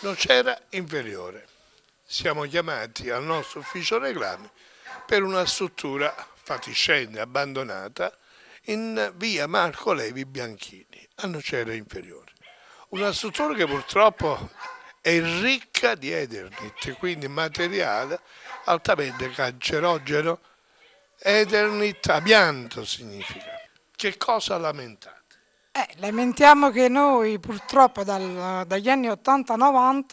non c'era inferiore. Siamo chiamati al nostro ufficio reclami per una struttura fatiscente, abbandonata, in via Marco Levi Bianchini, a Nocera Inferiore. Una struttura che purtroppo è ricca di Eternit, quindi materiale altamente cancerogeno. Eternit, amianto significa. Che cosa lamentare? Eh, lamentiamo che noi purtroppo dal, dagli anni 80-90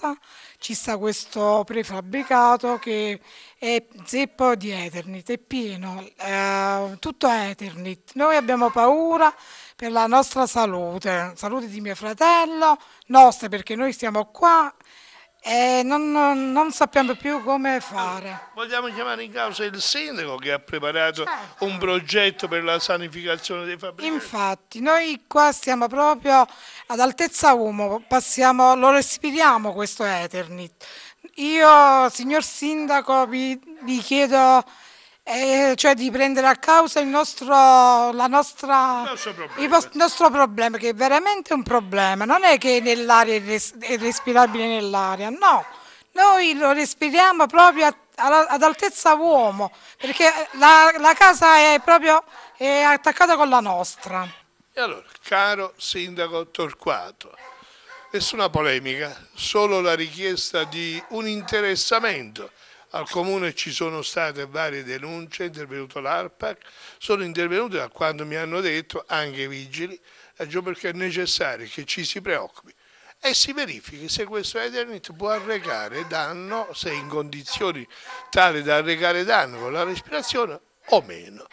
ci sta questo prefabbricato che è zeppo di Ethernet, è pieno, eh, tutto Ethernet. Noi abbiamo paura per la nostra salute, salute di mio fratello, nostra perché noi stiamo qua e non, non, non sappiamo più come fare. Vogliamo chiamare in causa il sindaco che ha preparato certo. un progetto per la sanificazione dei fabbricati. Infatti, noi qua stiamo proprio ad altezza umo, passiamo, lo respiriamo questo Eternit. Io, signor sindaco, vi, vi chiedo eh, cioè di prendere a causa il nostro, la nostra, il, nostro problema. Il nostro problema, che è veramente un problema, non è che nell'aria è, res- è respirabile nell'aria, no, noi lo respiriamo proprio a, a, ad altezza uomo, perché la, la casa è proprio è attaccata con la nostra. E allora, caro sindaco Torquato, nessuna polemica, solo la richiesta di un interessamento al comune ci sono state varie denunce, è intervenuto l'ARPAC, sono intervenuti da quando mi hanno detto anche i vigili, eh, perché è necessario che ci si preoccupi e si verifichi se questo Ethernet può arrecare danno, se in condizioni tali da arrecare danno con la respirazione o meno.